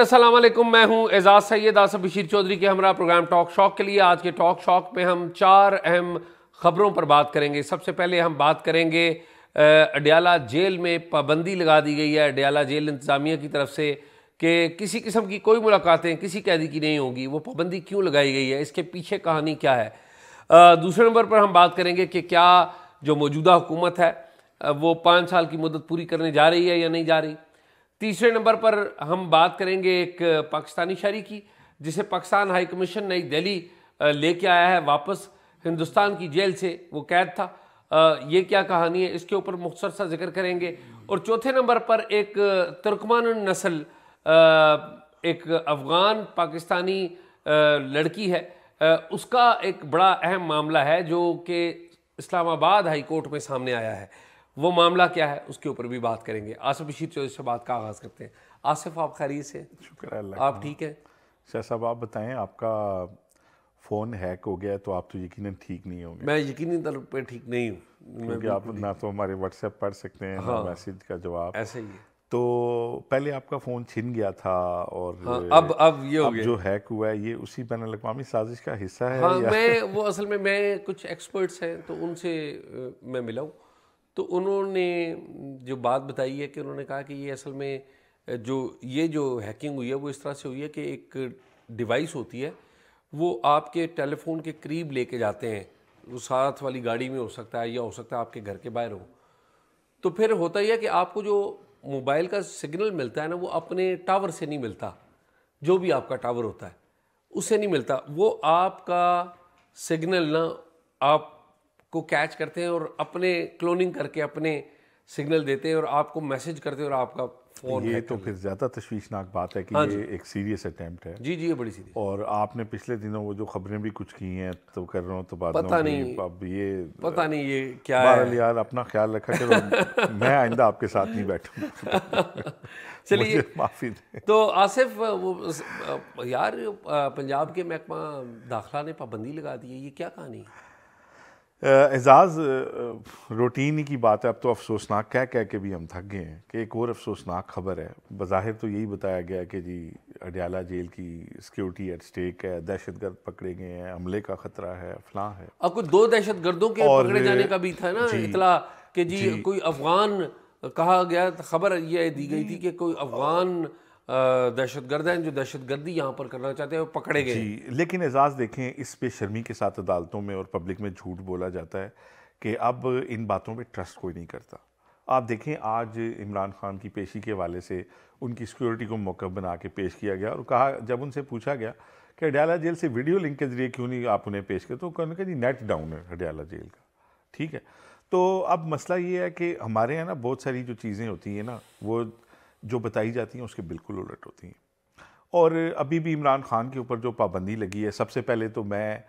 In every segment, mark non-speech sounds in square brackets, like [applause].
असलम मैं हूं एजाज सैद आसफ बशीर चौधरी के हमारा प्रोग्राम टॉक शॉक के लिए आज के टॉक शॉक में हम चार अहम खबरों पर बात करेंगे सबसे पहले हम बात करेंगे अडयाला जेल में पाबंदी लगा दी गई है अडयाला जेल इंतज़ामिया की तरफ से कि किसी किस्म की कोई मुलाकातें किसी कैदी की नहीं होगी वो पाबंदी क्यों लगाई गई है इसके पीछे कहानी क्या है दूसरे नंबर पर हम बात करेंगे कि क्या जो मौजूदा हुकूमत है वो पाँच साल की मदद पूरी करने जा रही है या नहीं जा रही तीसरे नंबर पर हम बात करेंगे एक पाकिस्तानी शहरी की जिसे पाकिस्तान हाई कमीशन नई दिल्ली लेके आया है वापस हिंदुस्तान की जेल से वो कैद था ये क्या कहानी है इसके ऊपर मुख्तर सा जिक्र करेंगे और चौथे नंबर पर एक तुर्कमान नस्ल एक अफ़गान पाकिस्तानी लड़की है उसका एक बड़ा अहम मामला है जो कि इस्लामाबाद हाई कोर्ट में सामने आया है वो मामला क्या है उसके ऊपर भी बात करेंगे आसिफ बशीर चौधरी से बात का आगाज़ करते हैं आसिफ आप खैरियत से शुक्र अल्लाह आप ठीक हैं शाह साहब आप बताएं आपका फ़ोन हैक हो गया तो आप तो यकीन ठीक नहीं होंगे मैं यकीनी तौर पर ठीक नहीं हूँ क्योंकि आप ना तो हमारे व्हाट्सएप पढ़ सकते हैं हाँ, मैसेज का जवाब ऐसे ही है तो पहले आपका फ़ोन छिन गया था और हाँ, अब अब ये हो अब गया जो हैक हुआ है ये उसी बैन अवी साजिश का हिस्सा है हाँ, या? मैं वो असल में मैं कुछ एक्सपर्ट्स हैं तो उनसे मैं मिला हूँ तो उन्होंने जो बात बताई है कि उन्होंने कहा कि ये असल में जो ये जो हैकिंग हुई है वो इस तरह से हुई है कि एक डिवाइस होती है वो आपके टेलीफोन के करीब लेके जाते हैं वो साथ वाली गाड़ी में हो सकता है या हो सकता है आपके घर के बाहर हो तो फिर होता ही है कि आपको जो मोबाइल का सिग्नल मिलता है ना वो अपने टावर से नहीं मिलता जो भी आपका टावर होता है उससे नहीं मिलता वो आपका सिग्नल ना आप को कैच करते हैं और अपने क्लोनिंग करके अपने सिग्नल देते हैं और आपको मैसेज करते हैं और आपका फोन ये तो फिर ज़्यादा तशवीशनाक बात है कि हाँ ये एक सीरियस अटैम्प्ट है जी जी ये बड़ी सीरियस और आपने पिछले दिनों वो जो खबरें भी कुछ की हैं तो कर रहा हूँ तो बात पता नहीं अब ये पता नहीं ये क्या है यार अपना ख्याल रखा करो [laughs] मैं आइंदा आपके साथ नहीं बैठूंगा [laughs] चलिए माफ़ी तो आसिफ वो यार पंजाब के महकमा दाखिला ने पाबंदी लगा दी है ये क्या कहानी है एजाज़ रूटीन की बात है अब तो अफसोसनाक कह कह के भी हम थक गए हैं कि एक और अफसोसनाक खबर है बाहिर तो यही बताया गया कि जी अडियाला जेल की सिक्योरिटी एट स्टेक है दहशत गर्द पकड़े गए हैं हमले का खतरा है फला है और कुछ दो दहशत गर्दों के और पकड़े जाने का भी था ना इतला कि जी, जी कोई अफगान कहा गया खबर यह दी गई थी कि कोई अफगान दहशत गर्द हैं जो दहशत गर्दी यहाँ पर करना चाहते हैं वो पकड़े गए लेकिन एजाज़ देखें इस पे शर्मी के साथ अदालतों में और पब्लिक में झूठ बोला जाता है कि अब इन बातों पर ट्रस्ट कोई नहीं करता आप देखें आज इमरान खान की पेशी के हवाले से उनकी सिक्योरिटी को मौक़ बना के पेश किया गया और कहा जब उनसे पूछा गया कि हडियाला जेल से वीडियो लिंक के ज़रिए क्यों नहीं आप उन्हें पेश करें तो कहने का जी नेट डाउन है हडियाला जेल का ठीक है तो अब मसला ये है कि हमारे यहाँ ना बहुत सारी जो चीज़ें होती हैं ना वो जो बताई जाती हैं उसके बिल्कुल उलट होती हैं और अभी भी इमरान ख़ान के ऊपर जो पाबंदी लगी है सबसे पहले तो मैं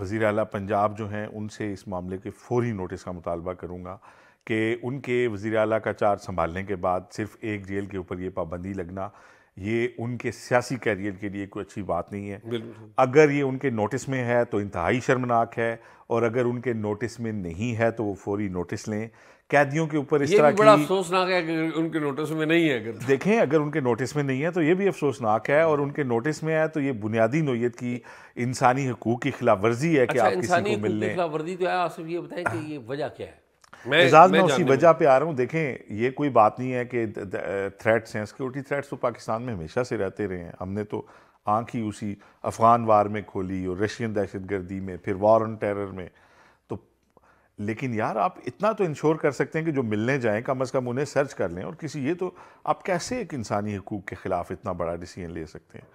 वज़ी अला पंजाब जो हैं उनसे इस मामले के फौरी नोटिस का मुतालबा करूँगा कि उनके वज़ी अला का चार्ज संभालने के बाद सिर्फ़ एक जेल के ऊपर ये पाबंदी लगना ये उनके सियासी कैरियर के लिए कोई अच्छी बात नहीं है अगर ये उनके नोटिस में है तो इंतहाई शर्मनाक है और अगर उनके नोटिस में नहीं है तो वो फौरी नोटिस लें कैदियों के ऊपर इस तरह बड़ा अफसोसनाक है कि उनके नोटिस में नहीं है अगर देखें अगर उनके नोटिस में नहीं है तो ये भी अफसोसनाक है और उनके नोटिस में है तो ये बुनियादी नोयत की इंसानी हकूक की खिलाफ वर्जी है कि अच्छा, आप किसी को खिलाफ वर्जी तो है आसिफ ये बताएं कि ये वजह क्या है एजाज मैं, उसी वजह पे आ रहा हूँ देखें ये कोई बात नहीं है कि थ्रेट्स हैं सिक्योरिटी थ्रेट्स तो पाकिस्तान में हमेशा से रहते रहे हैं हमने तो आंख ही उसी अफगान वार में खोली और रशियन दहशत गर्दी में फिर वॉर ऑन टेरर में लेकिन यार आप इतना तो इंश्योर कर सकते हैं कि जो मिलने जाएं कम अज़ कम उन्हें सर्च कर लें और किसी ये तो आप कैसे एक इंसानी हकूक के ख़िलाफ़ इतना बड़ा डिसीजन ले सकते हैं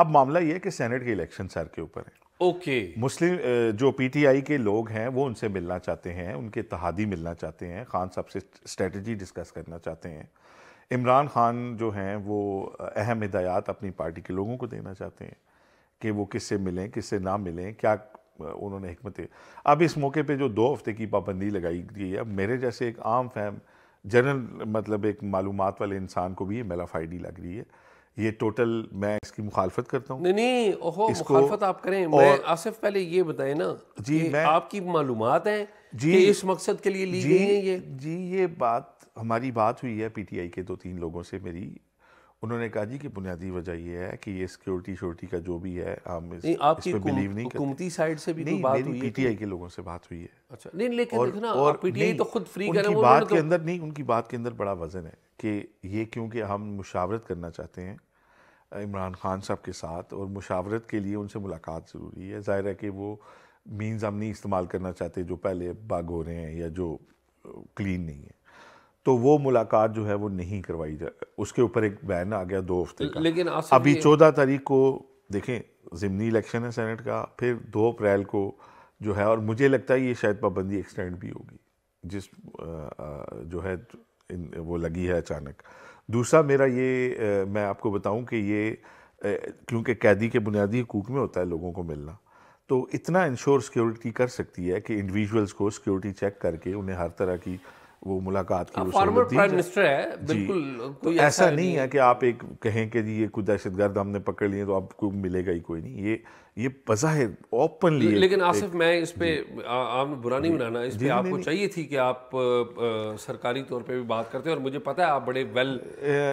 अब मामला ये है कि सेनेट के इलेक्शन सर के ऊपर है ओके okay. मुस्लिम जो पीटीआई के लोग हैं वो उनसे मिलना चाहते हैं उनके तहादी मिलना चाहते हैं खान साहब से स्ट्रेटजी डिस्कस करना चाहते हैं इमरान खान जो हैं वो अहम हिदायत अपनी पार्टी के लोगों को देना चाहते हैं कि वो किससे मिलें किससे ना मिलें क्या उन्होंने हमत अब इस मौके पर जो दो हफ्ते की पाबंदी लगाई गई है मेरे जैसे एक आम फैम जनरल मतलब एक मालूम वाले इंसान को भी ये मेला फाइडी लग रही है ये टोटल मैं इसकी मुखालफत करता हूँ नहीं नहीं ओहो मुखालफत आप करें मैं आसिफ पहले ये बताए ना जी मैं आपकी मालूम है जी कि इस मकसद के लिए ली गई है ये जी ये बात हमारी बात हुई है पीटीआई के दो तीन लोगों से मेरी उन्होंने कहा जी कि बुनियादी वजह यह है कि ये सिक्योरिटी श्योरिटी का जो भी है हम इस, नहीं, आपकी इस बिलीव नहीं करते साइड से भी नहीं, बात हुई पीटीआई के लोगों से बात हुई है अच्छा नहीं लेकिन और, देखना और पीटीआई तो खुद फ्री कर उनकी बात के तो- अंदर नहीं उनकी बात के अंदर बड़ा वजन है कि ये क्योंकि हम मुशावरत करना चाहते हैं इमरान खान साहब के साथ और मुशावरत के लिए उनसे मुलाकात ज़रूरी है ज़ाहिर है कि वो मीन्स हम नहीं इस्तेमाल करना चाहते जो पहले बाग हो रहे हैं या जो क्लीन नहीं है तो वो मुलाकात जो है वो नहीं करवाई जा उसके ऊपर एक बैन आ गया दो हफ्ते का लेकिन अभी चौदह तारीख को देखें ज़िमनी इलेक्शन है सेनेट का फिर दो अप्रैल को जो है और मुझे लगता है ये शायद पाबंदी एक्सटेंड भी होगी जिस जो है इन, वो लगी है अचानक दूसरा मेरा ये मैं आपको बताऊं कि ये क्योंकि कैदी के बुनियादी हकूक में होता है लोगों को मिलना तो इतना इंश्योर सिक्योरिटी कर सकती है कि इंडिविजुअल्स को सिक्योरिटी चेक करके उन्हें हर तरह की वो मुलाकात की फॉर्मर प्राइम मिनिस्टर है बिल्कुल तो ऐसा, ऐसा नहीं है कि आप एक कहें कि ये कुछ दहशत गर्द हमने पकड़ लिए तो आपको मिलेगा ही कोई नहीं ये ये बज़ाहिर ओपनली लेकिन आसिफ मैं इस पर आप बुरा नहीं बनाना इस पर आपको चाहिए थी कि आप सरकारी तौर पे भी बात करते हैं और मुझे पता है आप बड़े वेल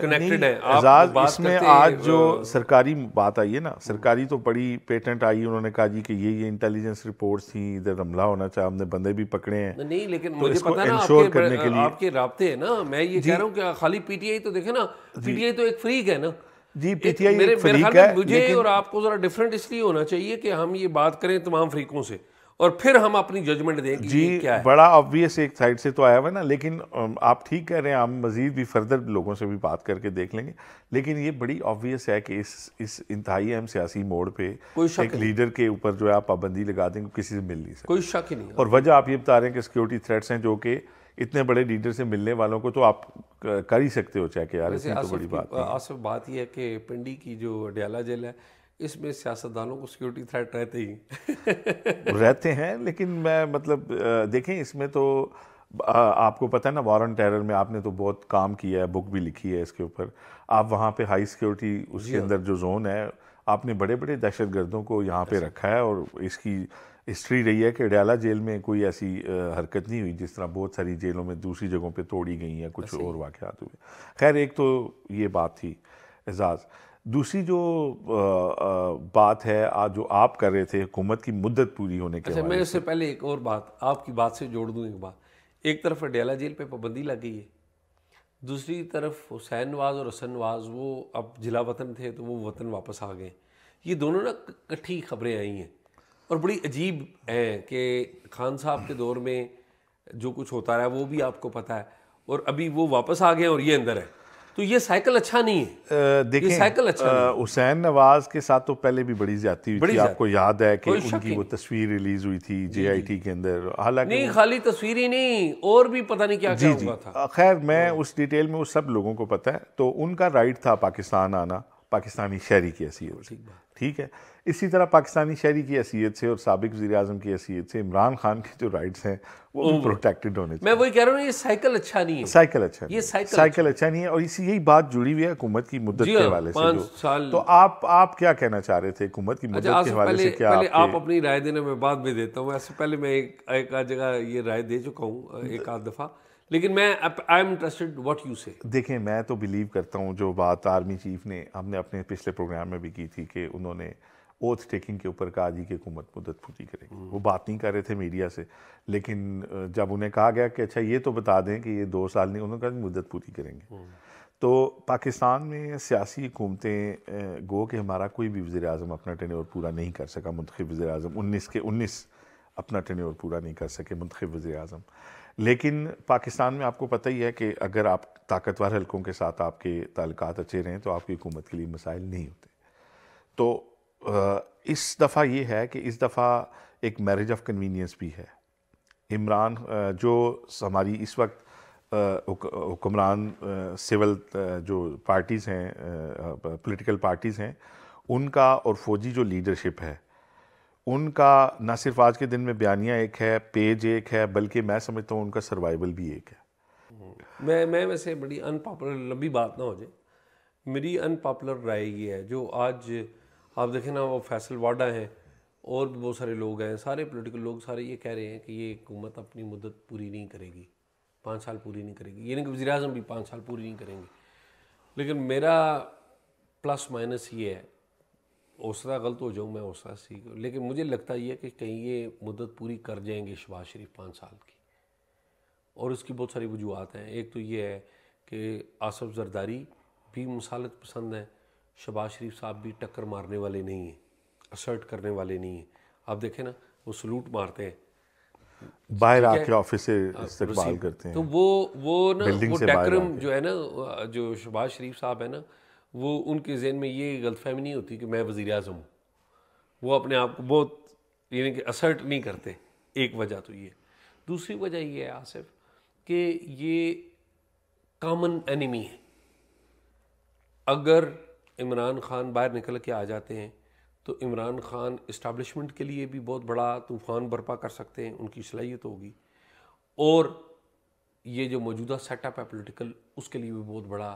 कनेक्टेड हैं आप इसमें आज जो सरकारी बात आई है ना हम्म। सरकारी तो बड़ी पेटेंट आई उन्होंने कहा जी कि ये ये इंटेलिजेंस रिपोर्ट थी इधर हमला होना चाहे हमने बंदे भी पकड़े हैं नहीं लेकिन तो मुझे पता ना करने के लिए आपके रबते हैं ना मैं ये कह रहा हूँ खाली पीटीआई तो देखे ना पीटीआई तो एक फ्रीक है ना जी पीटीआई मेरे, मेरे ख्याल में मुझे और आपको ज़रा डिफरेंट इसलिए होना चाहिए कि हम ये बात करें तमाम फ्रीकों से और फिर हम अपनी जजमेंट दें कि जी क्या है बड़ा ऑब्वियस एक साइड से तो आया हुआ है ना लेकिन आप ठीक कह रहे हैं हम मज़ीद भी फर्दर लोगों से भी बात करके देख लेंगे लेकिन ये बड़ी ऑब्वियस है कि इस इस इंतहाई अहम सियासी मोड़ पे कोई शक एक लीडर के ऊपर जो है आप पाबंदी लगा देंगे किसी से मिल नहीं सकते कोई शक ही नहीं और वजह आप ये बता रहे हैं कि सिक्योरिटी थ्रेट्स हैं जो कि इतने बड़े लीडर से मिलने वालों को तो आप कर ही सकते हो चाहे यार इसमें तो बड़ी बात आसफ बात यह है कि पिंडी की जो अडियाला जेल है इसमें सियासतदानों को सिक्योरिटी थ्रेट रहते ही [laughs] रहते हैं लेकिन मैं मतलब देखें इसमें तो आपको पता है ना वॉर टेरर में आपने तो बहुत काम किया है बुक भी लिखी है इसके ऊपर आप वहाँ पे हाई सिक्योरिटी उसके हाँ। अंदर जो जोन है आपने बड़े बड़े दहशत गर्दों को यहाँ पे रखा है और इसकी हिस्ट्री रही है कि अडयाला जेल में कोई ऐसी हरकत नहीं हुई जिस तरह बहुत सारी जेलों में दूसरी जगहों पे तोड़ी गई हैं कुछ और वाक़ात हुए खैर एक तो ये बात थी एजाज़ दूसरी जो आ, आ, बात है आज जो आप कर रहे थे हुकूमत की मुद्दत पूरी होने के अच्छा मैं उससे पहले एक और बात आपकी बात से जोड़ दूँ एक बात एक तरफ अडयाला जेल पर पाबंदी लग गई है दूसरी तरफ हुसैन नवाज़ और हसन नवाज़ वो अब जिला वतन थे तो वो वतन वापस आ गए ये दोनों ना इकट्ठी खबरें आई हैं और बड़ी अजीब है कि खान साहब के दौर में जो कुछ होता रहा वो भी आपको पता है और अभी वो वापस आ गए और ये अंदर है तो ये साइकिल अच्छा नहीं है देखिए साइकिल अच्छा हुसैन नवाज के साथ तो पहले भी बड़ी ज्यादा हुई बड़ी थी आपको याद है कि उनकी वो तस्वीर रिलीज हुई थी टी के अंदर हालांकि नहीं खाली तस्वीर ही नहीं और भी पता नहीं क्या जी, क्या हुआ था खैर मैं हाँ। उस डिटेल में उस सब लोगों को पता है तो उनका राइट था पाकिस्तान आना पाकिस्तानी शहरी की हैसियत ठीक है इसी तरह पाकिस्तानी शहरी की हैसियत से और सबक वजी अजम की हैसियत से इमरान खान के जो राइट्स हैं वो प्रोटेक्टेड होने मैं वही कह रहा हूँ ये साइकिल अच्छा नहीं है साइकिल अच्छा ये साइकिल अच्छा, अच्छा नहीं है और इसी यही बात जुड़ी हुई है हुकूमत की मुद्दत के हाँ, हवाले से जो तो आप आप क्या कहना चाह रहे थे हुकूमत की अच्छा, मुद्दत के हवाले से क्या आप अपनी राय देने में बाद में देता हूँ ऐसे पहले मैं एक जगह ये राय दे चुका हूँ एक आध दफ़ा लेकिन मैं I am interested what you say देखें मैं तो बिलीव करता हूँ जो बात आर्मी चीफ ने हमने अपने पिछले प्रोग्राम में भी की थी कि उन्होंने ओथ टेकिंग के ऊपर कहा जी की हुकूमत मदद पूरी करेगी वो हम्म। बात नहीं कर रहे थे मीडिया से लेकिन जब उन्हें कहा गया कि अच्छा ये तो बता दें कि ये दो साल नहीं उन्होंने कहा मदद पूरी करेंगे हम्म। तो पाकिस्तान में सियासी हुकूमतें गो कि हमारा कोई भी वजे अजम अपना टेन्योर पूरा नहीं कर सका मंतखब वज़ी अजम उन्नीस के उन्नीस अपना टेन्योर पूरा नहीं कर सके मंतखब वजे अजम लेकिन पाकिस्तान में आपको पता ही है कि अगर आप ताकतवर हलकों के साथ आपके ताल्लुकात अच्छे रहें तो आपकी हुकूमत के लिए मसाइल नहीं होते तो इस दफ़ा ये है कि इस दफ़ा एक मैरिज ऑफ कन्वीनियंस भी है इमरान जो हमारी इस वक्त हुक्मरान सिविल जो पार्टीज़ हैं पॉलिटिकल पार्टीज़ हैं उनका और फौजी जो लीडरशिप है उनका ना सिर्फ आज के दिन में बयानिया एक है पेज एक है बल्कि मैं समझता हूँ उनका सर्वाइवल भी एक है हम्म। मैं मैं वैसे बड़ी अनपॉपुलर लंबी बात ना हो जाए मेरी अनपॉपुलर राय ये है जो आज आप देखें ना वो फैसल वाडा हैं और भी बहुत सारे लोग हैं सारे पॉलिटिकल लोग सारे ये कह रहे हैं कि ये हुकूमत अपनी मुद्दत पूरी नहीं करेगी पाँच साल पूरी नहीं करेगी यानी कि वजी अजम भी पाँच साल पूरी नहीं करेंगे लेकिन मेरा प्लस माइनस ये है ओसरा गलत हो जाऊँ मैं ओसरा सीख लेकिन मुझे लगता ही है कि कहीं ये मुद्दत पूरी कर जाएंगे शबाज शरीफ पाँच साल की और उसकी बहुत सारी वजूहत हैं एक तो ये है कि आसफ जरदारी भी मसालत पसंद है शबाज शरीफ साहब भी टक्कर मारने वाले नहीं हैं असर्ट करने वाले नहीं हैं आप देखें ना वो सलूट मारते हैं बाहर आके ऑफिस से हाँ, इस्तेमाल करते हैं तो वो वो ना वो टकरम जो है ना जो शबाज शरीफ साहब है ना वो उनके जहन में ये गलतफहमी नहीं होती कि मैं वज़ी अजम हूँ वो अपने आप को बहुत यानी कि असर्ट नहीं करते एक वजह तो ये दूसरी वजह ये है आसिफ कि ये कामन एनिमी है अगर इमरान ख़ान बाहर निकल के आ जाते हैं तो इमरान ख़ान इस्टबलिशमेंट के लिए भी बहुत बड़ा तूफ़ान बर्पा कर सकते हैं उनकी सलाहियत तो होगी और ये जो मौजूदा सेटअप है पोलिटिकल उसके लिए भी बहुत बड़ा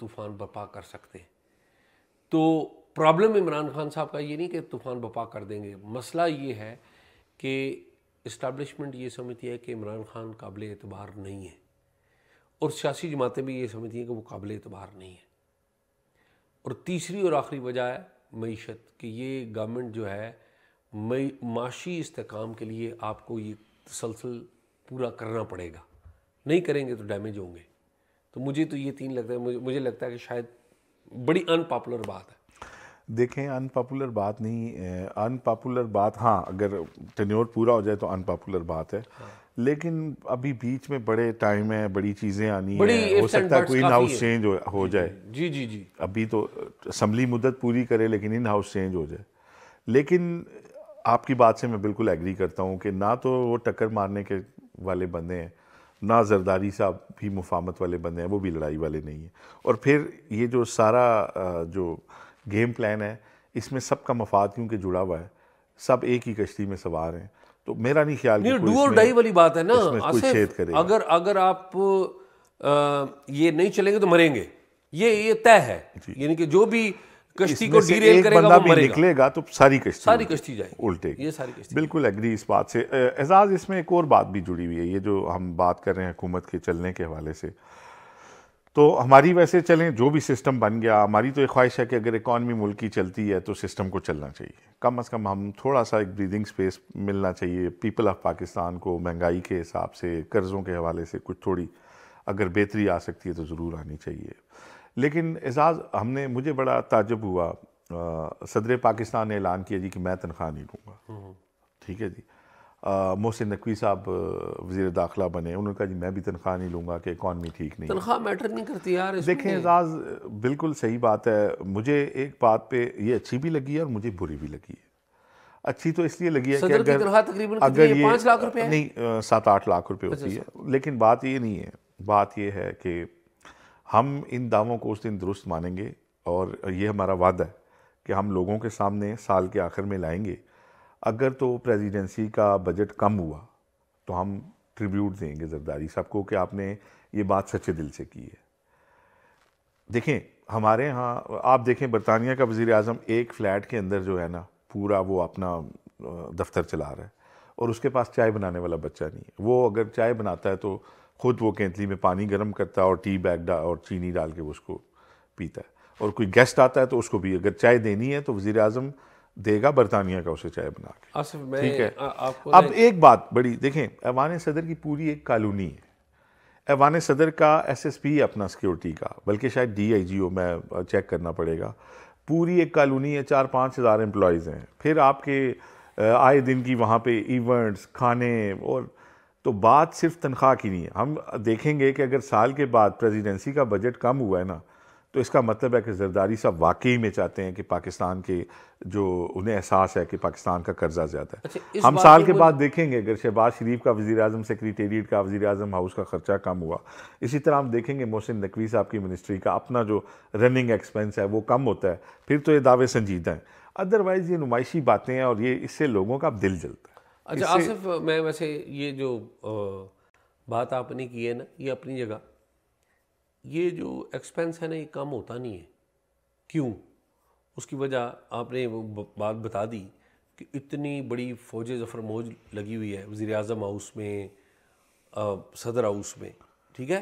तूफ़ान बपा कर सकते हैं तो प्रॉब्लम इमरान खान साहब का ये नहीं कि तूफ़ान बपा कर देंगे मसला ये है कि इस्टबलिशमेंट ये समझती है कि इमरान खान काबिल एतबार नहीं है और सियासी जमातें भी ये समझती हैं कि वो काबिल एतबार नहीं है और तीसरी और आखिरी वजह है मीशत कि ये गवर्नमेंट जो है माशी इस्तेकाम के लिए आपको ये तसलसल पूरा करना पड़ेगा नहीं करेंगे तो डैमेज होंगे तो मुझे तो ये तीन लगता है मुझे, मुझे लगता है कि शायद बड़ी अनपॉपुलर बात है देखें अनपॉपुलर बात नहीं अनपॉपुलर बात हाँ अगर टेन्योर पूरा हो जाए तो अनपॉपुलर बात है हाँ। लेकिन अभी बीच में बड़े टाइम है बड़ी चीज़ें आनी बड़ी है हो सकता है कोई इन हाउस चेंज हो, हो जाए जी जी जी अभी तो असम्बली मुद्दत पूरी करे लेकिन इन हाउस चेंज हो जाए लेकिन आपकी बात से मैं बिल्कुल एग्री करता हूँ कि ना तो वो टक्कर मारने के वाले बंदे हैं ना जरदारी साहब भी मुफामत वाले बंदे हैं वो भी लड़ाई वाले नहीं हैं और फिर ये जो सारा जो गेम प्लान है इसमें सबका मफाद क्योंकि जुड़ा हुआ है सब एक ही कश्ती में सवार हैं तो मेरा नहीं ख्याल नहीं डू और डाई वाली बात है ना करें अगर अगर आप आ, ये नहीं चलेंगे तो मरेंगे ये ये तय है यानी कि जो भी कश्ती को डीरेल करेगा वो मरेगा निकलेगा तो सारी कश्ती सारी कश्ती जाएगी उल्टे ये सारी कश्ती बिल्कुल एग्री इस बात से एजाज इसमें एक और बात भी जुड़ी हुई है ये जो हम बात कर रहे हैं हुकूमत के चलने के हवाले से तो हमारी वैसे चलें जो भी सिस्टम बन गया हमारी तो एक ख्वाहिश है कि अगर इकॉनमी मुल्क की चलती है तो सिस्टम को चलना चाहिए कम अज़ कम हम थोड़ा सा एक ब्रीदिंग स्पेस मिलना चाहिए पीपल ऑफ पाकिस्तान को महंगाई के हिसाब से कर्ज़ों के हवाले से कुछ थोड़ी अगर बेहतरी आ सकती है तो ज़रूर आनी चाहिए लेकिन एजाज़ हमने मुझे बड़ा ताजब हुआ सदर पाकिस्तान ने ऐलान किया जी कि मैं तनख्वाह नहीं लूँगा हम्म। ठीक है जी मोहसिन नकवी साहब वजी दाखिला बने उन्होंने कहा जी मैं भी तनख्वाह नहीं लूँगा कि इकानमी ठीक नहीं तनख्वाह मैटर नहीं करती यार देखें एजाज बिल्कुल सही बात है मुझे एक बात पे ये अच्छी भी लगी है और मुझे बुरी भी लगी है अच्छी तो इसलिए लगी है कि अगर तकरीबन अगर ये पाँच लाख रुपये नहीं सात आठ लाख रुपये होती है लेकिन बात ये नहीं है बात यह है कि हम इन दावों को उस दिन दुरुस्त मानेंगे और ये हमारा वादा है कि हम लोगों के सामने साल के आखिर में लाएंगे अगर तो प्रेसिडेंसी का बजट कम हुआ तो हम ट्रिब्यूट देंगे जरदारी साहब को कि आपने ये बात सच्चे दिल से की है देखें हमारे यहाँ आप देखें बरतानिया का वज़ी अजम एक फ़्लैट के अंदर जो है ना पूरा वो अपना दफ्तर चला रहा है और उसके पास चाय बनाने वाला बच्चा नहीं है वो अगर चाय बनाता है तो खुद वो कैंतली में पानी गर्म करता है और टी बैग डाल और चीनी डाल के उसको पीता है और कोई गेस्ट आता है तो उसको भी अगर चाय देनी है तो वज़ी अजम देगा बरतानिया का उसे चाय बना के ठीक है आपको अब एक बात बड़ी देखें ऐवान सदर की पूरी एक कॉलोनी है ऐवान सदर का एस एस पी है अपना सिक्योरिटी का बल्कि शायद डी आई जी ओ मैं चेक करना पड़ेगा पूरी एक कॉलोनी है चार पाँच हज़ार एम्प्लॉयज़ हैं फिर आपके आए दिन की वहाँ पे इवेंट्स खाने और तो बात सिर्फ तनख्वाह की नहीं है हम देखेंगे कि अगर साल के बाद प्रेसिडेंसी का बजट कम हुआ है ना तो इसका मतलब है कि जरदारी साहब वाकई में चाहते हैं कि पाकिस्तान के जो उन्हें एहसास है कि पाकिस्तान का कर्जा ज़्यादा है अच्छा, हम साल के बाद देखेंगे अगर शहबाज शरीफ का वजी अजम सेक्रटेरिएट का वजी अजम हाउस का खर्चा कम हुआ इसी तरह हम देखेंगे मोहसिन नकवी साहब की मिनिस्ट्री का अपना जो रनिंग एक्सपेंस है वो कम होता है फिर तो ये दावे संजीदा हैं अदरवाइज़ ये नुमाइशी बातें हैं और ये इससे लोगों का दिल जलता है अच्छा आसिफ मैं वैसे ये जो बात आपने की है ना ये अपनी जगह ये जो एक्सपेंस है ना ये कम होता नहीं है क्यों उसकी वजह आपने वो बात बता दी कि इतनी बड़ी फ़ौज मौज लगी हुई है वज़ी अजम हाउस में आ, सदर हाउस में ठीक है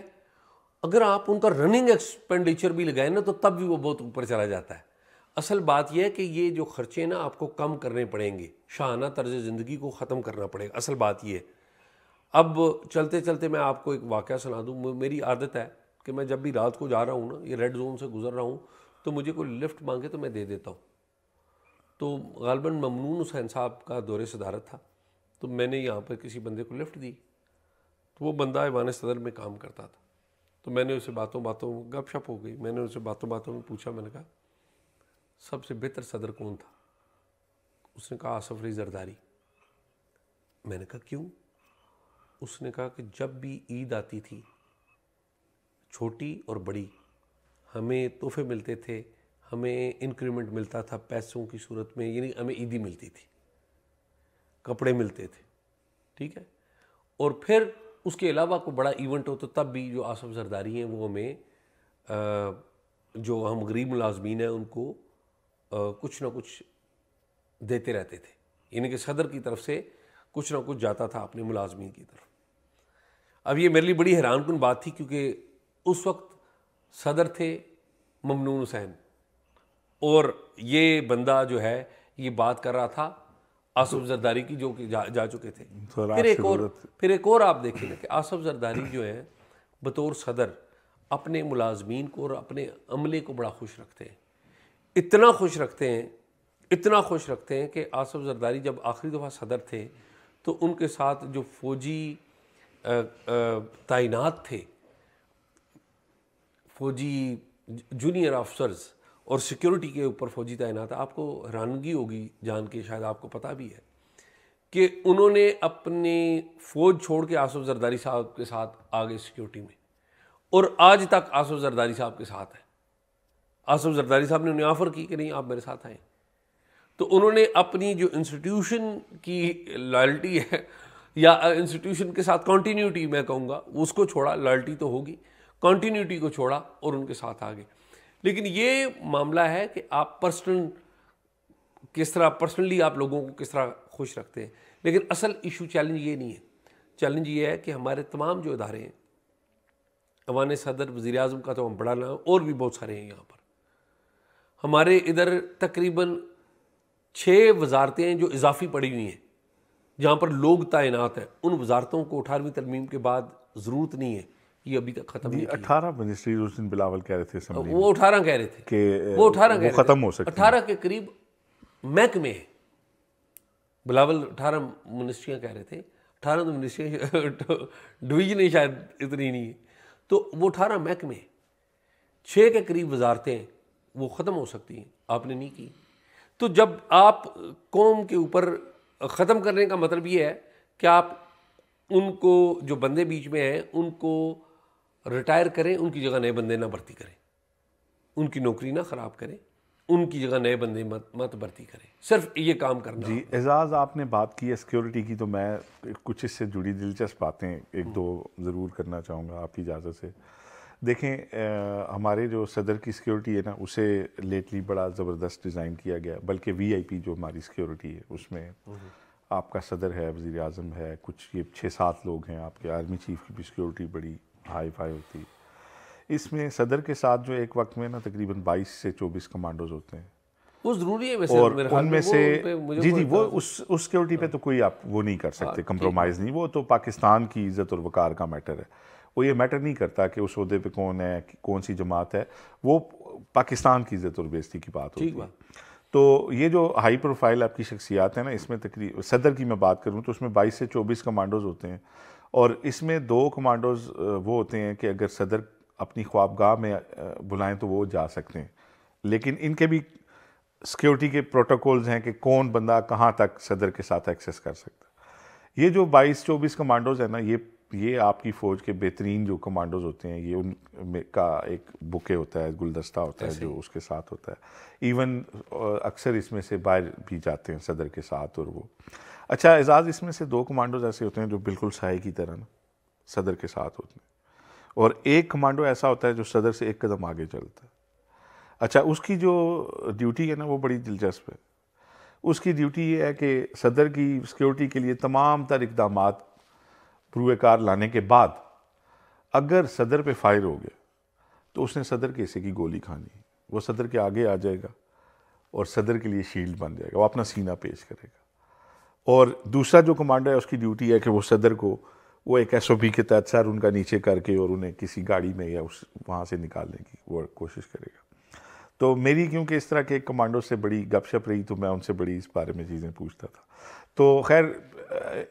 अगर आप उनका रनिंग एक्सपेंडिचर भी लगाएं ना तो तब भी वो बहुत ऊपर चला जाता है असल बात यह है कि ये जो ख़र्चे ना आपको कम करने पड़ेंगे शाहाना तर्ज ज़िंदगी को ख़त्म करना पड़ेगा असल बात यह है अब चलते चलते मैं आपको एक वाक़ सुना दूँ मेरी आदत है कि मैं जब भी रात को जा रहा हूँ ना ये रेड जोन से गुजर रहा हूँ तो मुझे कोई लिफ्ट मांगे तो मैं दे देता हूँ तो गालबा ममनून हुसैन साहब का दौरे सदारत था तो मैंने यहाँ पर किसी बंदे को लिफ्ट दी तो वो बंदा ईवान सदर में काम करता था तो मैंने उसे बातों बातों गपशप हो गई मैंने उसे बातों बातों में पूछा मैंने कहा सबसे बेहतर सदर कौन था उसने कहा आसफ अली जरदारी मैंने कहा क्यों उसने कहा कि जब भी ईद आती थी छोटी और बड़ी हमें तोहफे मिलते थे हमें इंक्रीमेंट मिलता था पैसों की सूरत में यानी हमें ईदी मिलती थी कपड़े मिलते थे ठीक है और फिर उसके अलावा कोई बड़ा इवेंट हो तो तब भी जो आसफ जरदारी हैं वो हमें जो हम गरीब मुलाजमीन हैं उनको कुछ ना कुछ देते रहते थे यानी कि सदर की तरफ से कुछ ना कुछ जाता था अपने मुलाजमीन की तरफ अब ये मेरे लिए बड़ी हैरान कन बात थी क्योंकि उस वक्त सदर थे ममनून हुसैन और ये बंदा जो है ये बात कर रहा था आसफ जरदारी की जो कि जा, जा चुके थे तो फिर एक और फिर एक और आप देखेंगे कि आसफ जरदारी जो है बतौर सदर अपने मुलाजमीन को और अपने अमले को बड़ा खुश रखते हैं इतना खुश रखते हैं इतना खुश रखते हैं कि आसफ जरदारी जब आखिरी दफ़ा सदर थे तो उनके साथ जो फौजी तैनात थे फौजी जूनियर आफिसर्स और सिक्योरिटी के ऊपर फौजी तैनात आपको हैरानगी होगी जान के शायद आपको पता भी है कि उन्होंने अपने फ़ौज छोड़ के आसफ जरदारी साहब के साथ आगे सिक्योरिटी में और आज तक आसफ जरदारी साहब के साथ आसफ जरदारी साहब ने उन्हें ऑफ़र की कि नहीं आप मेरे साथ आएँ तो उन्होंने अपनी जो इंस्टीट्यूशन की लॉयल्टी है या इंस्टीट्यूशन के साथ कॉन्टीन्यूटी मैं कहूँगा उसको छोड़ा लॉयल्टी तो होगी कॉन्टीन्यूटी को छोड़ा और उनके साथ आ गए लेकिन ये मामला है कि आप पर्सनल किस तरह पर्सनली आप लोगों को किस तरह खुश रखते हैं लेकिन असल इशू चैलेंज ये नहीं है चैलेंज ये है कि हमारे तमाम जो इदारे हैं अवान सदर वज़ी अजम का तो हम बड़ा नाम और भी बहुत सारे हैं यहाँ पर हमारे इधर तकरीबन छः वजारतें हैं जो इजाफी पड़ी हुई हैं जहाँ पर लोग तैनात हैं उन वजारतों को अठारहवीं तरमीम के बाद ज़रूरत नहीं है ये अभी तक खत्म नहीं अठारह मिनिस्ट्री उस दिन बिलावल कह रहे थे वो अठारह कह रहे थे कि वो अठारह कह खत्म हो सकते अठारह के करीब महकमे है बिलावल अठारह मिनिस्ट्रियाँ कह रहे थे अठारह तो मिनिस्ट्री [laughs] डिवीजन ही शायद इतनी नहीं है तो वो अठारह महकमे छः के करीब वजारतें वो ख़त्म हो सकती हैं आपने नहीं की तो जब आप कौम के ऊपर ख़त्म करने का मतलब ये है कि आप उनको जो बंदे बीच में हैं उनको रिटायर करें उनकी जगह नए बंदे ना भर्ती करें उनकी नौकरी ना ख़राब करें उनकी जगह नए बंदे मत मत भर्ती करें सिर्फ ये काम करना जी एजाज़ आपने बात की है सिक्योरिटी की तो मैं कुछ इससे जुड़ी दिलचस्प बातें एक दो ज़रूर करना चाहूँगा आपकी इजाज़त से देखें आ, हमारे जो सदर की सिक्योरिटी है ना उसे लेटली बड़ा ज़बरदस्त डिज़ाइन किया गया बल्कि वीआईपी जो हमारी सिक्योरिटी है उसमें हम्म। आपका सदर है वज़ी अजम है कुछ ये छः सात लोग हैं आपके आर्मी चीफ़ की भी सिक्योरिटी बड़ी हाई फाई होती है इसमें सदर के साथ जो एक वक्त में ना तकरीबन 22 से 24 कमांडोज होते हैं वो ज़रूरी है वैसे और उनमें से जी जी वो उस उस सिक्योरिटी पे तो कोई आप वो नहीं कर हाँ, सकते कंप्रोमाइज़ नहीं वो तो पाकिस्तान की इज़्ज़त और वकार का मैटर है वो ये मैटर नहीं करता कि उस उसदे पे कौन है कौन सी जमात है वो पाकिस्तान की इज़्ज़त और बेजती की बात होती है तो ये जो हाई प्रोफाइल आपकी शख्सियात है ना इसमें तकरीब सदर की मैं बात करूँ तो उसमें बाईस से चौबीस कमांडोज़ होते हैं और इसमें दो कमांडोज़ वो होते हैं कि अगर सदर अपनी ख्वाबगाह में बुलाएं तो वो जा सकते हैं लेकिन इनके भी सिक्योरिटी के प्रोटोकॉल्स हैं कि कौन बंदा कहाँ तक सदर के साथ एक्सेस कर सकता है ये जो 22 24 कमांडोज है ना ये ये आपकी फ़ौज के बेहतरीन जो कमांडोज होते हैं ये उन का एक बुके होता है गुलदस्ता होता है जो उसके साथ होता है इवन अक्सर इसमें से बाहर भी जाते हैं सदर के साथ और वो अच्छा एजाज़ इसमें से दो कमांडोज ऐसे होते हैं जो बिल्कुल सहाय की तरह ना सदर के साथ होते हैं और एक कमांडो ऐसा होता है जो सदर से एक कदम आगे चलता है अच्छा उसकी जो ड्यूटी है ना वो बड़ी दिलचस्प है उसकी ड्यूटी ये है कि सदर की सिक्योरिटी के लिए तमाम तर इकदाम प्रूवे कार लाने के बाद अगर सदर पे फायर हो गया तो उसने सदर के हिस्से की गोली खानी वो सदर के आगे आ जाएगा और सदर के लिए शील्ड बन जाएगा वो अपना सीना पेश करेगा और दूसरा जो कमांडर है उसकी ड्यूटी है कि वो सदर को वो एक एस के तहत सर उनका नीचे करके और उन्हें किसी गाड़ी में या उस वहाँ से निकालने की वो कोशिश करेगा तो मेरी क्योंकि इस तरह के कमांडो से बड़ी गपशप रही तो मैं उनसे बड़ी इस बारे में चीज़ें पूछता था तो खैर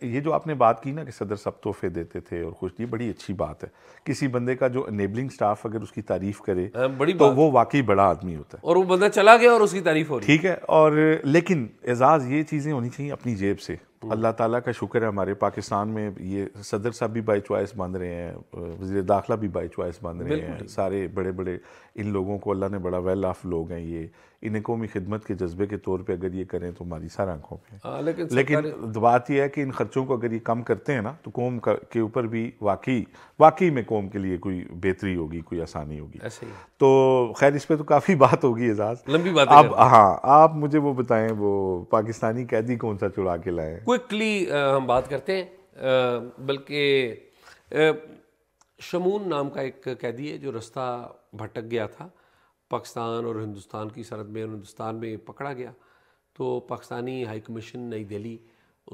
ये जो आपने बात की ना कि सदर सब तोहफे देते थे और खुश ये बड़ी अच्छी बात है किसी बंदे का जो इनेबलिंग स्टाफ अगर उसकी तारीफ करे हाँ, बड़ी तो वो वाकई बड़ा आदमी होता है और वो बंदा चला गया और उसकी तारीफ हो रही ठीक है और लेकिन एजाज़ ये चीज़ें होनी चाहिए अपनी जेब से हम्म। अल्लाह ताला का शुक्र है हमारे पाकिस्तान में ये सदर साहब भी बाई चॉइस बांध रहे हैं वजीर दाखिला भी बाई चॉइस बांध रहे हैं सारे बड़े बड़े इन लोगों को अल्लाह ने बड़ा वेल ऑफ लोग हैं ये इन्हें कौमी खिदमत के जज्बे के तौर पर अगर ये करें तो हमारी सारा आंखों पर हाँ, लेकिन, लेकिन लेकिन बात यह है कि इन खर्चों को अगर ये कम करते हैं ना तो कौम के ऊपर भी वाकई वाकई में कौम के लिए कोई बेहतरी होगी कोई आसानी होगी तो खैर इस पर तो काफ़ी बात होगी एजाज लंबी बात आप हाँ आप मुझे वो बताएं वो पाकिस्तानी कैदी कौन सा चुड़ा के लाए क्विकली हम बात करते हैं बल्कि शमून नाम का एक कैदी है जो रास्ता भटक गया था पाकिस्तान और हिंदुस्तान की सरहद में हिंदुस्तान में पकड़ा गया तो पाकिस्तानी हाई कमीशन नई दिल्ली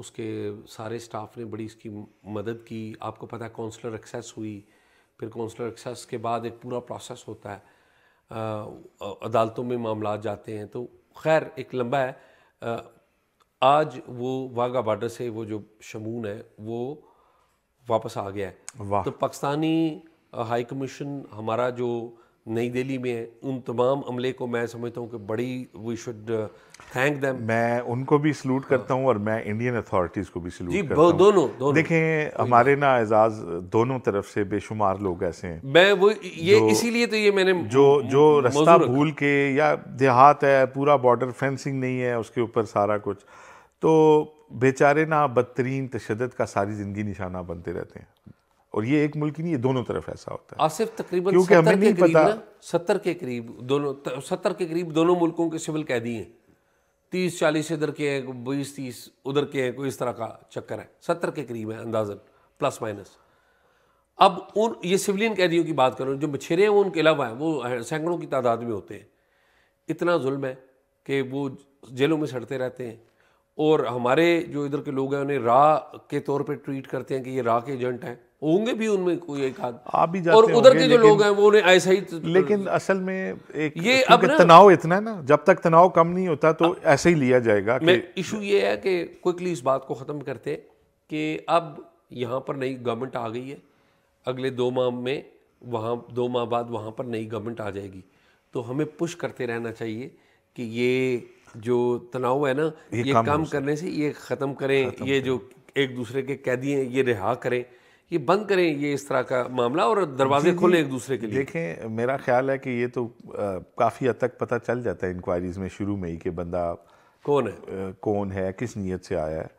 उसके सारे स्टाफ ने बड़ी इसकी मदद की आपको पता है कौंसलर एक्सेस हुई फिर कौंसलर एक्सेस के बाद एक पूरा प्रोसेस होता है आ, अदालतों में मामला जाते हैं तो खैर एक लंबा है आ, आज वो वाघा बॉर्डर से वो जो शमून है वो वापस आ गया है तो पाकिस्तानी हाई कमीशन हमारा जो नई दिल्ली में उन तमाम अमले को मैं समझता हूँ कि बड़ी वी शुड थैंक देम मैं उनको भी सल्यूट हाँ। करता हूँ और मैं इंडियन अथॉरिटीज़ को भी सलूट जी करता हूँ दोनों दोनों देखें हमारे ना एजाज दोनों तरफ से बेशुमार लोग ऐसे हैं मैं वो ये इसीलिए तो ये मैंने जो जो रास्ता भूल के या देहात है पूरा बॉर्डर फेंसिंग नहीं है उसके ऊपर सारा कुछ तो बेचारे ना बदतरीन तशद का सारी ज़िंदगी निशाना बनते रहते हैं और ये एक मुल्क नहीं है दोनों तरफ ऐसा होता है आसिफ तकरीबन क्योंकि हमें नहीं पता सत्तर के करीब दोनों सत्तर के करीब दोनों मुल्कों के सिविल कैदी हैं तीस चालीस इधर के हैं बीस तीस उधर के हैं कोई इस तरह का चक्कर है सत्तर के करीब है अंदाजन प्लस माइनस अब उन ये सिविलियन कैदियों की बात करूँ जो मछेरे हैं वो उनके अलावा हैं वो सैकड़ों की तादाद में होते हैं इतना जुल्म है कि वो जेलों में सड़ते रहते हैं और हमारे जो इधर के लोग हैं उन्हें रा के तौर पर ट्रीट करते हैं कि ये रा के एजेंट हैं होंगे भी उनमें कोई एक हाथ आप भी जाते और उधर के जो लोग हैं वो उन्हें ऐसा ही तो- लेकिन असल में एक ये अब तनाव इतना है ना जब तक तनाव कम नहीं होता तो ऐसे ही लिया जाएगा मैं इशू ये है कि क्विकली इस बात को ख़त्म करते कि अब यहाँ पर नई गवर्नमेंट आ गई है अगले दो माह में वहाँ दो माह बाद वहाँ पर नई गवर्नमेंट आ जाएगी तो हमें पुश करते रहना चाहिए कि ये जो तनाव है ना ये, ये काम करने से ये ख़त्म करें ये जो एक दूसरे के कैदी हैं ये रिहा करें ये बंद करें ये इस तरह का मामला और दरवाजे खोलें एक दूसरे के लिए देखें मेरा ख्याल है कि ये तो काफ़ी हद तक पता चल जाता है इंक्वायरीज़ में शुरू में ही कि बंदा कौन है कौन है किस नीयत से आया है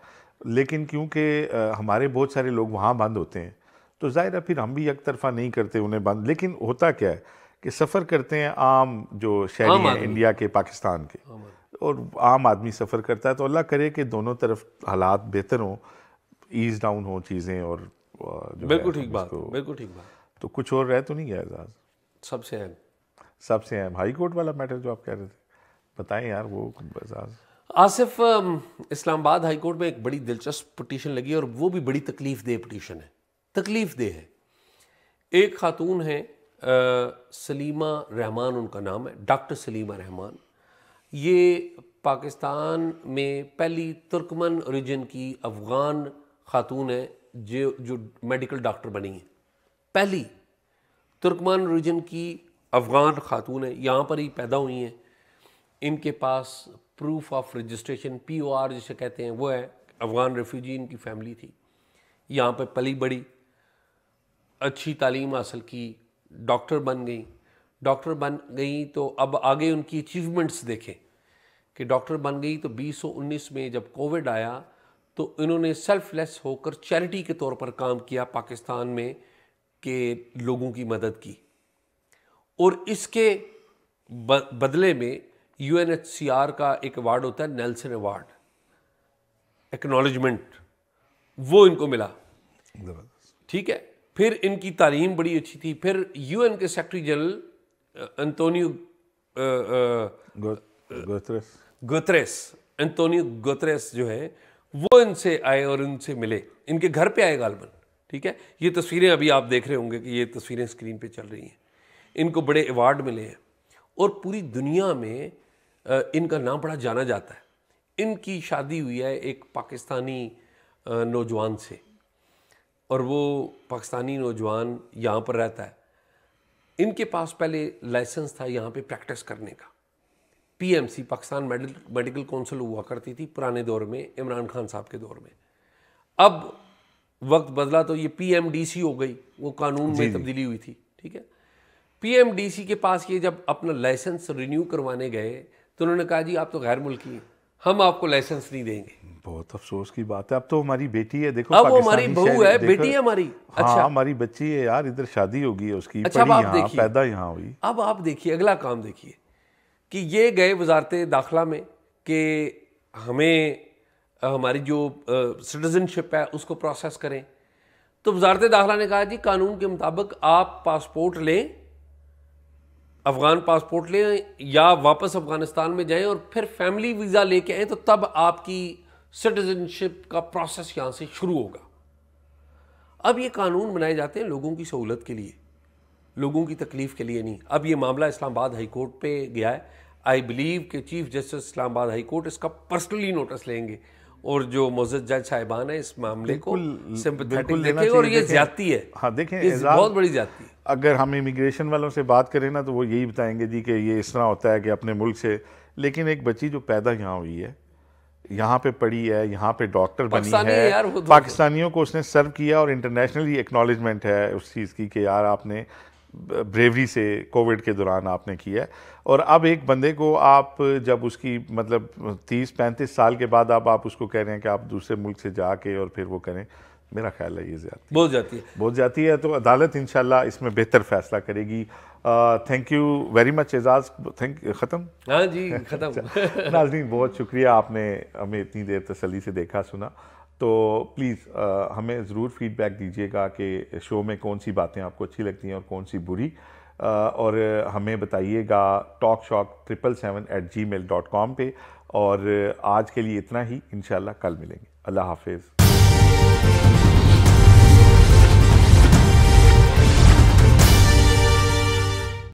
लेकिन क्योंकि हमारे बहुत सारे लोग वहाँ बंद होते हैं तो ज़ाहिर है फिर हम भी एक तरफा नहीं करते उन्हें बंद लेकिन होता क्या है कि सफ़र करते हैं आम जो शहरी हैं इंडिया के पाकिस्तान के और आम आदमी सफ़र करता है तो अल्लाह करे कि दोनों तरफ हालात बेहतर हों ईज़ डाउन हो चीज़ें और तो बिल्कुल ठीक बात बिल्कुल ठीक बात तो कुछ और रह तो नहीं गया एजाज सबसे अहम सबसे अहम हाई कोर्ट वाला मैटर जो आप कह रहे थे बताएं यार वो एजाज आसिफ इस्लामाबाद हाई कोर्ट में एक बड़ी दिलचस्प पटिशन लगी और वो भी बड़ी तकलीफ देह पटिशन है तकलीफ देह है एक खातून है आ, सलीमा रहमान उनका नाम है डॉक्टर सलीमा रहमान ये पाकिस्तान में पहली तुर्कमन ओरिजिन की अफ़गान खातून है जो जो मेडिकल डॉक्टर बनी हैं पहली तुर्कमान रीजन की अफ़गान खातून है यहाँ पर ही पैदा हुई हैं इनके पास proof of registration P O R जिसे कहते हैं वो है अफ़गान रेफ्यूजी इनकी फैमिली थी यहाँ पर पली बड़ी अच्छी तालीम हासिल की डॉक्टर बन गई डॉक्टर बन गई तो अब आगे उनकी अचीवमेंट्स देखें कि डॉक्टर बन गई तो बीस में जब कोविड आया तो इन्होंने सेल्फलेस होकर चैरिटी के तौर पर काम किया पाकिस्तान में के लोगों की मदद की और इसके बदले में यू का एक अवार्ड होता है नेल्सन अवार्ड एक्नॉलेजमेंट वो इनको मिला ठीक है फिर इनकी तालीम बड़ी अच्छी थी फिर यूएन के secretary general Antonio Guterres Guterres Antonio Guterres जो है वो इनसे आए और इनसे मिले इनके घर पे आए गालबन ठीक है ये तस्वीरें अभी आप देख रहे होंगे कि ये तस्वीरें स्क्रीन पे चल रही हैं इनको बड़े अवार्ड मिले हैं और पूरी दुनिया में इनका नाम बड़ा जाना जाता है इनकी शादी हुई है एक पाकिस्तानी नौजवान से और वो पाकिस्तानी नौजवान यहाँ पर रहता है इनके पास पहले लाइसेंस था यहाँ पे प्रैक्टिस करने का पीएमसी पाकिस्तान मेडिकल काउंसिल हुआ करती थी पुराने दौर में इमरान खान साहब के दौर में अब वक्त बदला तो ये पीएमडीसी हो गई वो कानून में तब्दीली हुई थी ठीक है पीएमडीसी के पास ये जब अपना लाइसेंस रिन्यू करवाने गए तो उन्होंने कहा जी आप तो गैर मुल्की हैं हम आपको लाइसेंस नहीं देंगे बहुत अफसोस की बात है अब तो हमारी बेटी है देखो अब वो हमारी बहू है बेटी है हमारी हाँ, अच्छा हमारी बच्ची है यार इधर शादी होगी उसकी अच्छा, आप यहाँ पैदा यहाँ हुई अब आप देखिए अगला काम देखिए कि ये गए वजारत दाखिला में कि हमें हमारी जो सिटीज़नशिप है उसको प्रोसेस करें तो वजारत दाखिला ने कहा जी कानून के मुताबिक आप पासपोर्ट लें अफ़गान पासपोर्ट लें या वापस अफ़गानिस्तान में जाएं और फिर फैमिली वीज़ा लेके आए तो तब आपकी सिटीज़नशिप का प्रोसेस यहाँ से शुरू होगा अब ये कानून बनाए जाते हैं लोगों की सहूलत के लिए लोगों की तकलीफ़ के लिए नहीं अब ये मामला इस्लामाबाद हाई कोर्ट पे गया है आई बिलीव के chief justice Islamabad high court इसका पर्सनली नोटिस लेंगे और जो मोजद जज साहिबान है इस मामले को सिंपथेटिक और ये ज्यादती है हाँ देखें बहुत बड़ी ज्यादती है अगर हम इमिग्रेशन वालों से बात करें ना तो वो यही बताएंगे जी कि ये इस तरह होता है कि अपने मुल्क से लेकिन एक बच्ची जो पैदा यहाँ हुई है यहाँ पे पढ़ी है यहाँ पे डॉक्टर बनी है यार वो तो- पाकिस्तानियों को उसने सर्व किया और इंटरनेशनली एक्नॉलेजमेंट है उस चीज़ की कि यार आपने ब्रेवरी से कोविड के दौरान आपने किया है और अब एक बंदे को आप जब उसकी मतलब 30-35 साल के बाद आप आप उसको कह रहे हैं कि आप दूसरे मुल्क से जाके और फिर वो करें मेरा ख्याल है ये ज्यादा बहुत जाती है बहुत जाती है तो अदालत इन इसमें बेहतर फैसला करेगी thank you very much Ejaz thank ख़त्म हाँ जी ख़त्म [laughs] नाजरीन बहुत शुक्रिया आपने हमें इतनी देर तसली से देखा सुना तो प्लीज़ uh, हमें ज़रूर फीडबैक दीजिएगा कि शो में कौन सी बातें आपको अच्छी लगती हैं और कौन सी बुरी आ, uh, और हमें बताइएगा talk shock triple seven eight gmail dot com पर और आज के लिए इतना ही इन कल मिलेंगे अल्लाह हाफिज़